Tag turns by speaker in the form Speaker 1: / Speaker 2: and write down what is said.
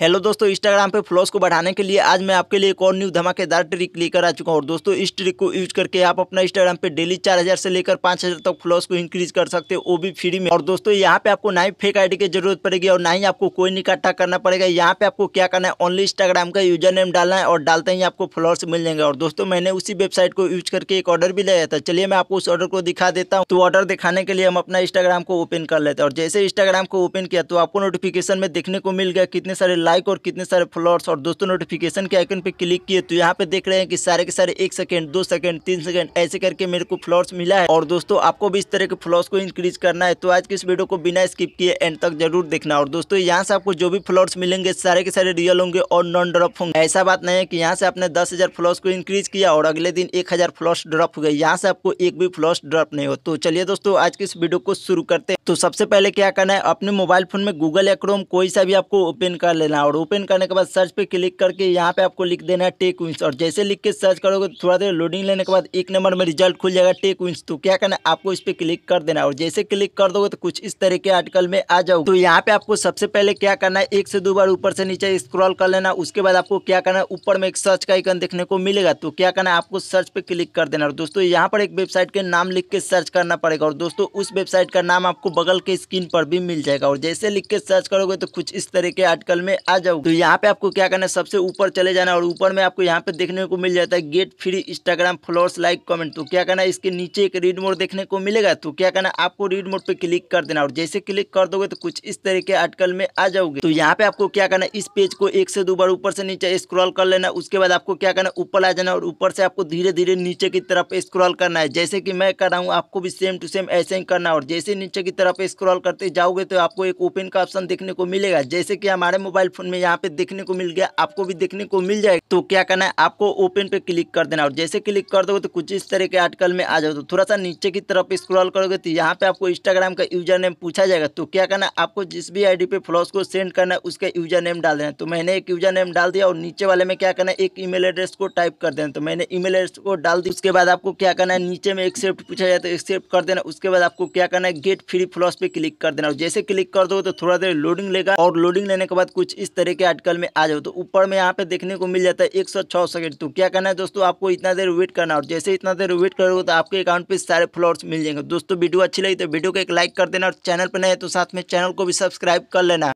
Speaker 1: hello दोस्तों Instagram पे flows को बढ़ाने के लिए आज मैं आपके लिए एक और न्यू धमाकेदार ट्रिक लेकर आ चुका हूँ और दोस्तों इस ट्रिक को यूज करके आप अपना इंस्टाग्राम पे डेली चार हजार से लेकर पाँच हजार तक फ्लोस को इंक्रीज कर सकते हो वो भी फ्री में और दोस्तों यहाँ पे आपको ना ही फेक आईडी की जरूरत पड़ेगी और ना ही आपको कोई इकट्ठा करना पड़ेगा यहाँ पे आपको क्या करना है ओनली इंस्टाग्राम का यूजर नेम डालना है और डालते ही आपको फ्लोर्स मिल जाएंगे और दोस्तों मैंने उसी वेबसाइट को यूज करके एक ऑर्डर भी लिया था चलिए मैं आपको उस ऑर्डर को दिखा देता हूँ तो ऑर्डर दिखाने के लिए हम अपना इंस्टाग्राम को ओपन कर लेते हैं और जैसे इंस्टाग्राम को ओपन किया तो आपको नोटिफिकेशन में देखने को मिल गया कितने सारे लाइक और कितने सारे फॉलोअर्स और दोस्तों नोटिफिकेशन के आइकन पर क्लिक किए तो यहाँ पे देख रहे हैं कि सारे के सारे एक सेकेंड दो सेकेंड तीन सेकेंड ऐसे करके मेरे को फ्लोर्स मिला है और दोस्तों आपको भी इस तरह के फ्लॉर्स को इंक्रीज करना है तो आज के इस वीडियो को बिना स्किप किए एंड तक जरूर देखना और दोस्तों यहाँ से आपको जो भी फ्लॉर्स मिलेंगे सारे के सारे रियल होंगे और नॉन ड्रॉप होंगे ऐसा बात नहीं है कि यहाँ से आपने दस हजार फ्लॉर्स को इंक्रीज किया और अगले दिन एक हजार फ्लॉर्स ड्रॉप हो गए यहाँ से आपको एक भी फ्लॉर्स ड्रॉप नहीं हो तो चलिए दोस्तों आज के इस वीडियो को शुरू करते हैं तो सबसे पहले क्या करना है अपने मोबाइल फोन में गूगल या क्रोम कोई सा भी आपको ओपन कर लेना करना है और ओपन करने के बाद सर्च पे क्लिक करके यहाँ पे आपको लिख देना है टेक विंस और जैसे लिख के सर्च करोगे तो थोड़ा देर लोडिंग लेने के बाद एक नंबर में रिजल्ट खुल जाएगा टेक विंस तो क्या करना है आपको इस पर क्लिक कर देना और जैसे क्लिक कर दोगे तो कुछ इस तरह के आर्टिकल में आ जाओ तो यहाँ पे आपको सबसे पहले क्या करना है एक से दो बार ऊपर से नीचे स्क्रॉल कर लेना उसके बाद आपको क्या करना है ऊपर में एक सर्च का आइकन देखने को मिलेगा तो क्या करना है आपको सर्च पे क्लिक कर देना और दोस्तों यहाँ पर एक वेबसाइट के नाम लिख के सर्च करना पड़ेगा और दोस्तों उस वेबसाइट का नाम आपको बगल के स्क्रीन पर भी मिल जाएगा और जैसे लिख के सर्च करोगे तो कुछ इस तरह के आर्टिकल में आ जाओ तो यहाँ पे आपको क्या करना है सबसे ऊपर चले जाना और ऊपर में आपको यहाँ पे देखने को मिल जाता है get free Instagram followers like comment तो क्या करना है इसके नीचे एक रीड मोड देखने को मिलेगा तो क्या करना आपको रीड मोड पे क्लिक कर देना और जैसे क्लिक कर दोगे तो कुछ इस तरह के आर्टिकल में आ जाओगे तो यहाँ पे आपको क्या करना है इस पेज को एक से दो बार ऊपर से नीचे स्क्रॉल कर लेना उसके बाद आपको क्या करना ऊपर आ जाना और ऊपर से आपको धीरे धीरे नीचे की तरफ स्क्रॉल करना है जैसे की मैं कर रहा हूँ आपको भी सेम टू सेम ऐसे ही करना और जैसे नीचे की तरफ स्क्रॉल करते जाओगे तो आपको एक ओपन का ऑप्शन देखने को मिलेगा जैसे कि हमारे मोबाइल मोबाइल फोन में यहाँ पे देखने को मिल गया आपको भी देखने को मिल जाएगा तो क्या करना है आपको ओपन पे क्लिक कर देना और जैसे क्लिक कर दोगे तो कुछ इस तरह के आर्टिकल में आ जाओ तो थोड़ा सा नीचे की तरफ स्क्रॉल करोगे तो यहाँ पे आपको इंस्टाग्राम का यूजर नेम पूछा जाएगा तो क्या करना है आपको जिस भी आईडी पे फ्लॉस को सेंड करना है उसका यूजर नेम डाल देना तो मैंने एक यूजर नेम डाल दिया और नीचे वाले में क्या करना है एक ईमेल एड्रेस को टाइप कर देना तो मैंने ईमेल एड्रेस को डाल दी उसके बाद आपको क्या करना है नीचे में एक्सेप्ट पूछा जाए तो एक्सेप्ट कर देना उसके बाद आपको क्या करना है गेट फ्री फ्लॉस पे क्लिक कर देना और जैसे क्लिक कर दो तो थोड़ा देर लोडिंग लेगा और लोडिंग लेने के बाद कुछ इस तरह के आर्टिकल में आ जाओ तो ऊपर में यहाँ पे देखने को मिल जाता है एक सेकंड तो क्या करना है दोस्तों आपको इतना देर वेट करना और जैसे इतना देर वेट करोगे तो आपके अकाउंट पर सारे फ्लोर्स मिल जाएंगे दोस्तों वीडियो अच्छी लगी तो वीडियो को एक लाइक कर देना और चैनल पर नहीं तो साथ में चैनल को भी सब्सक्राइब कर लेना